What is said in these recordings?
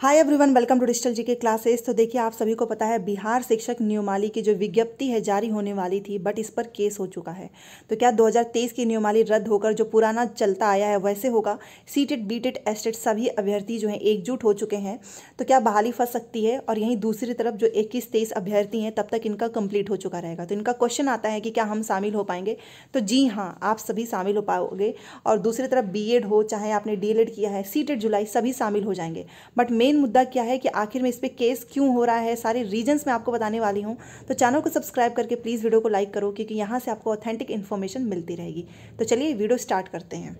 hi everyone welcome to digital G K classes तो देखिए आप सभी को पता है बिहार शिक्षक नियमाली की जो विज्ञप्ति है जारी होने वाली थी बट इस पर केस हो चुका है तो क्या 2023 की नियमाली रद्द होकर जो पुराना चलता आया है वैसे होगा सीटेड बीटेड एस्टेट सभी अभ्यर्थी जो हैं एकजुट हो चुके हैं तो क्या बहाली फंस सकती है और यहीं दूसरी तरफ जो इक्कीस तेईस अभ्यर्थी हैं तब तक इनका कंप्लीट हो चुका रहेगा तो इनका क्वेश्चन आता है कि क्या हम शामिल हो पाएंगे तो जी हाँ आप सभी शामिल हो पाओगे और दूसरी तरफ बी हो चाहे आपने डी किया है सीटेड जुलाई सभी शामिल हो जाएंगे बट मे मेन मुद्दा क्या है कि आखिर में इस पर केस क्यों हो रहा है सारे रीजन्स मैं आपको बताने वाली हूँ तो चैनल को सब्सक्राइब करके प्लीज़ वीडियो को लाइक करो क्योंकि यहाँ से आपको ऑथेंटिक इन्फॉर्मेशन मिलती रहेगी तो चलिए वीडियो स्टार्ट करते हैं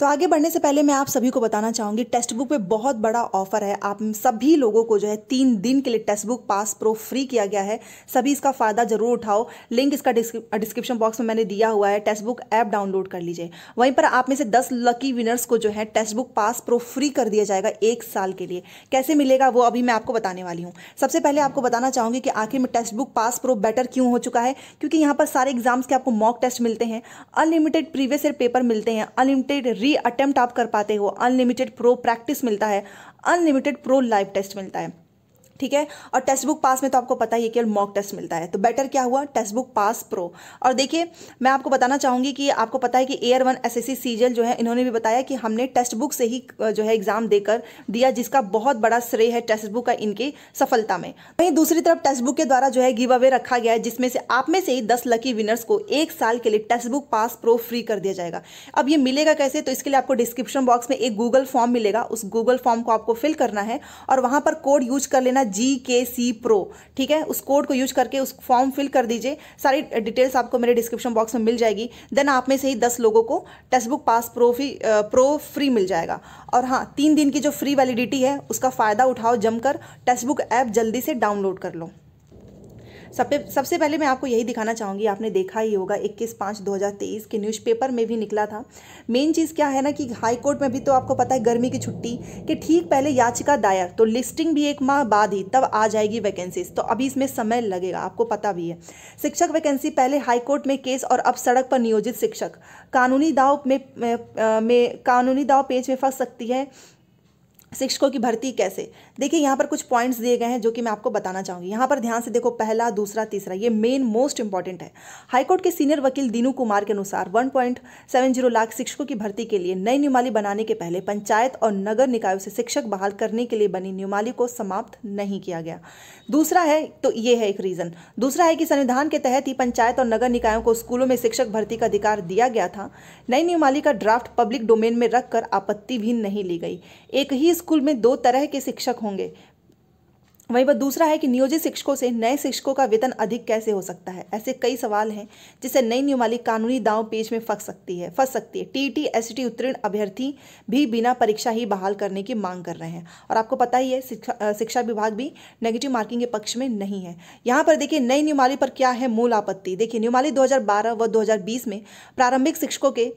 तो आगे बढ़ने से पहले मैं आप सभी को बताना चाहूंगी टेक्स्ट बुक पे बहुत बड़ा ऑफर है आप सभी लोगों को जो है तीन दिन के लिए textbook pass pro free किया गया है सभी इसका फ़ायदा जरूर उठाओ लिंक इसका डिस्क्रिप्शन बॉक्स में मैंने दिया हुआ है टेक्स्ट बुक ऐप डाउनलोड कर लीजिए वहीं पर आप में से दस लकी विनर्स को जो है textbook pass pro free कर दिया जाएगा एक साल के लिए कैसे मिलेगा वो अभी मैं आपको बताने वाली हूँ सबसे पहले आपको बताना चाहूंगी कि आखिर में textbook pass pro better क्यों हो चुका है क्योंकि यहाँ पर सारे एग्जाम्स के आपको मॉक टेस्ट मिलते हैं अनलिमिटेड प्रीवियस ईयर पेपर मिलते हैं अनलिमिटेड थ्री अटेम्प्ट आप कर पाते हो अनलिमिटेड प्रो प्रैक्टिस मिलता है अनलिमिटेड प्रो लाइव टेस्ट मिलता है ठीक है और टेक्स्ट बुक पास में तो आपको पता ही है केवल मॉक टेस्ट मिलता है तो बेटर क्या हुआ टेक्स्ट बुक पास प्रो और देखिए मैं आपको बताना चाहूंगी कि आपको पता है कि एयर वन एस एस जो है इन्होंने भी बताया कि हमने टेक्स्ट बुक से ही जो है एग्जाम देकर दिया जिसका बहुत बड़ा श्रेय है टेक्स्ट बुक का इनकी सफलता में वहीं दूसरी तरफ टेक्स्ट बुक के द्वारा जो है गिव अवे रखा गया है जिसमें से आप में से ही दस लकी विनर्स को एक साल के लिए textbook pass pro free कर दिया जाएगा अब ये मिलेगा कैसे तो इसके लिए आपको डिस्क्रिप्शन बॉक्स में एक गूगल फॉर्म मिलेगा उस गूगल फॉर्म को आपको फिल करना है और वहां पर कोड यूज कर लेना जी के सी प्रो ठीक है उस कोड को यूज करके उस फॉर्म फिल कर दीजिए सारी डिटेल्स आपको मेरे डिस्क्रिप्शन बॉक्स में मिल जाएगी देन आप में से ही दस लोगों को textbook pass pro free pro free मिल जाएगा और हाँ तीन दिन की जो फ्री वैलिडिटी है उसका फ़ायदा उठाओ जमकर टेक्स्ट बुक ऐप जल्दी से डाउनलोड कर लो सबसे सबसे पहले मैं आपको यही दिखाना चाहूँगी आपने देखा ही होगा 21 पाँच 2023 के न्यूज़पेपर में भी निकला था मेन चीज़ क्या है ना कि हाई कोर्ट में भी तो आपको पता है गर्मी की छुट्टी के ठीक पहले याचिका दायर तो लिस्टिंग भी एक माह बाद ही तब आ जाएगी वैकेंसीज तो अभी इसमें समय लगेगा आपको पता भी है शिक्षक वैकेंसी पहले हाईकोर्ट में केस और अब सड़क पर नियोजित शिक्षक कानूनी दाव में, में, में कानूनी दाव पेज में फंस सकती है शिक्षकों की भर्ती कैसे देखिए यहाँ पर कुछ पॉइंट्स दिए गए हैं जो कि मैं आपको बताना चाहूँगी यहाँ पर ध्यान से देखो पहला दूसरा तीसरा ये मेन मोस्ट इंपॉर्टेंट है हाईकोर्ट के सीनियर वकील दीनू कुमार के अनुसार 1.70 लाख शिक्षकों की भर्ती के लिए नई नियमाली बनाने के पहले पंचायत और नगर निकायों से शिक्षक बहाल करने के लिए बनी नियमाली को समाप्त नहीं किया गया दूसरा है तो ये है एक रीज़न दूसरा है कि संविधान के तहत ही पंचायत और नगर निकायों को स्कूलों में शिक्षक भर्ती का अधिकार दिया गया था नई नियमाली का ड्राफ्ट पब्लिक डोमेन में रखकर आपत्ति भी नहीं ली गई एक ही स्कूल में दो तरह के शिक्षक होंगे वहीं पर दूसरा है कि नियोजित शिक्षकों से नए शिक्षकों का वेतन अधिक कैसे हो सकता है ऐसे कई सवाल हैं जिसे नई नियमाली कानूनी दाव पेज में फंस सकती है फंस सकती है टी टी एस टी उत्तीर्ण अभ्यर्थी भी बिना परीक्षा ही बहाल करने की मांग कर रहे हैं और आपको पता ही है शिक्षा विभाग भी नेगेटिव मार्किंग के पक्ष में नहीं है यहाँ पर देखिए नई नियमाली पर क्या है मूल आपत्ति देखिए नियमाली दो व दो में प्रारंभिक शिक्षकों के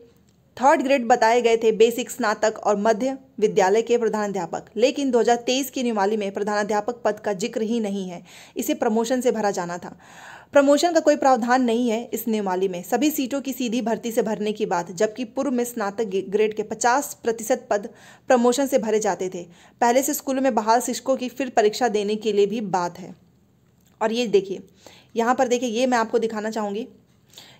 थर्ड ग्रेड बताए गए थे बेसिक स्नातक और मध्य विद्यालय के प्रधानाध्यापक लेकिन 2023 की निवाली में प्रधानाध्यापक पद का जिक्र ही नहीं है इसे प्रमोशन से भरा जाना था प्रमोशन का कोई प्रावधान नहीं है इस निवाली में सभी सीटों की सीधी भर्ती से भरने की बात जबकि पूर्व में स्नातक ग्रेड के 50 प्रतिशत पद प्रमोशन से भरे जाते थे पहले से स्कूलों में बहाल शिक्षकों की फिर परीक्षा देने के लिए भी बात है और ये देखिए यहाँ पर देखिए ये मैं आपको दिखाना चाहूँगी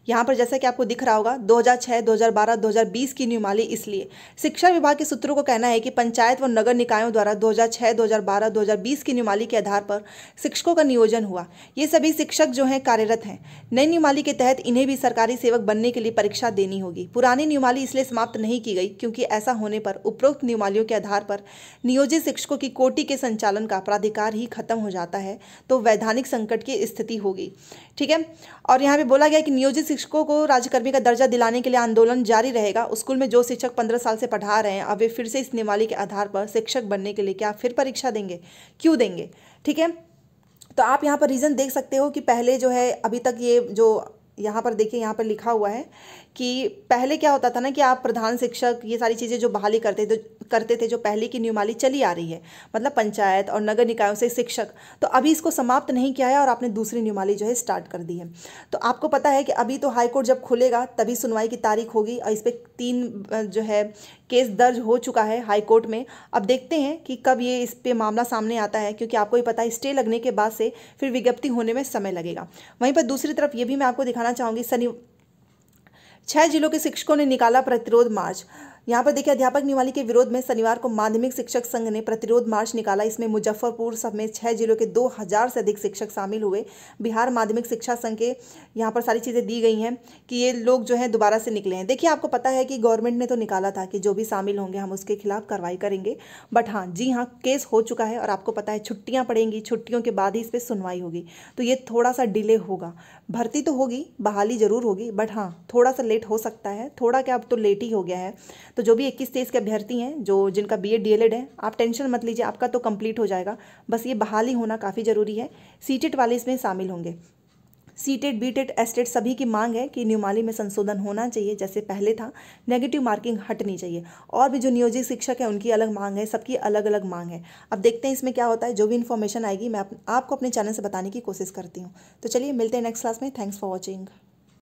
यहाँ पर जैसा कि आपको दिख रहा होगा 2006, 2012, 2020 की न्यूमाली इसलिए शिक्षा विभाग के सूत्रों को कहना है कि पंचायत व नगर निकायों द्वारा 2006, 2012, 2020 की न्यूमाली के आधार पर शिक्षकों का नियोजन हुआ ये सभी शिक्षक जो हैं कार्यरत हैं नई न्यूमाली के तहत इन्हें भी सरकारी सेवक बनने के लिए परीक्षा देनी होगी पुरानी नियमाली इसलिए समाप्त नहीं की गई क्योंकि ऐसा होने पर उपरोक्त नियमालियों के आधार पर नियोजित शिक्षकों की कोटि के संचालन का प्राधिकार ही खत्म हो जाता है तो वैधानिक संकट की स्थिति होगी ठीक है और यहाँ पे बोला गया कि नियोजित शिक्षकों को राज्यकर्मी का दर्जा दिलाने के लिए आंदोलन जारी रहेगा स्कूल में जो शिक्षक पंद्रह साल से पढ़ा रहे हैं अब वे फिर से इस निवाली के आधार पर शिक्षक बनने के लिए क्या फिर परीक्षा देंगे क्यों देंगे ठीक है तो आप यहाँ पर रीज़न देख सकते हो कि पहले जो है अभी तक ये जो यहाँ पर देखिए यहाँ पर लिखा हुआ है कि पहले क्या होता था ना कि आप प्रधान शिक्षक ये सारी चीज़ें जो बहाली करते थे करते थे जो पहले की नियमाली चली आ रही है मतलब पंचायत और नगर निकायों से शिक्षक तो अभी इसको समाप्त नहीं किया है और आपने दूसरी नियमाली जो है स्टार्ट कर दी है तो आपको पता है कि अभी तो हाईकोर्ट जब खुलेगा तभी सुनवाई की तारीख होगी और इस पर तीन जो है केस दर्ज हो चुका है हाई कोर्ट में अब देखते हैं कि कब ये इस पे मामला सामने आता है क्योंकि आपको ये पता है स्टे लगने के बाद से फिर विज्ञप्ति होने में समय लगेगा वहीं पर दूसरी तरफ ये भी मैं आपको दिखाना चाहूँगी शनि छह जिलों के शिक्षकों ने निकाला प्रतिरोध मार्च यहाँ पर देखिए अध्यापक निवाली के विरोध में शनिवार को माध्यमिक शिक्षक संघ ने प्रतिरोध मार्च निकाला इसमें मुजफ्फरपुर समेत छह जिलों के दो हज़ार से अधिक शिक्षक शामिल हुए बिहार माध्यमिक शिक्षा संघ के यहाँ पर सारी चीज़ें दी गई हैं कि ये लोग जो हैं दोबारा से निकले हैं देखिए आपको पता है कि गवर्नमेंट ने तो निकाला था कि जो भी शामिल होंगे हम उसके खिलाफ कार्रवाई करेंगे बट हाँ जी हाँ केस हो चुका है और आपको पता है छुट्टियाँ पड़ेंगी छुट्टियों के बाद ही इस पर सुनवाई होगी तो ये थोड़ा सा डिले होगा भर्ती तो होगी बहाली ज़रूर होगी बट हाँ थोड़ा सा लेट हो सकता है थोड़ा क्या अब तो लेट ही हो गया है तो जो भी इक्कीस तेईस के अभ्यर्थी हैं जो जिनका बी एड एड है आप टेंशन मत लीजिए आपका तो कंप्लीट हो जाएगा बस ये बहाली होना काफ़ी ज़रूरी है सीटेट e वाले इसमें शामिल होंगे सीटेट बीटेट एस्टेट सभी की मांग है कि न्यूमाली में संशोधन होना चाहिए जैसे पहले था नेगेटिव मार्किंग हटनी चाहिए और भी जो नियोजित शिक्षक हैं उनकी अलग मांग है सबकी अलग अलग मांग है अब देखते हैं इसमें क्या होता है जो भी इन्फॉर्मेशन आएगी मैं आप, आपको अपने चैनल से बताने की कोशिश करती हूँ तो चलिए मिलते हैं नेक्स्ट क्लास में थैंक्स फॉर वॉचिंग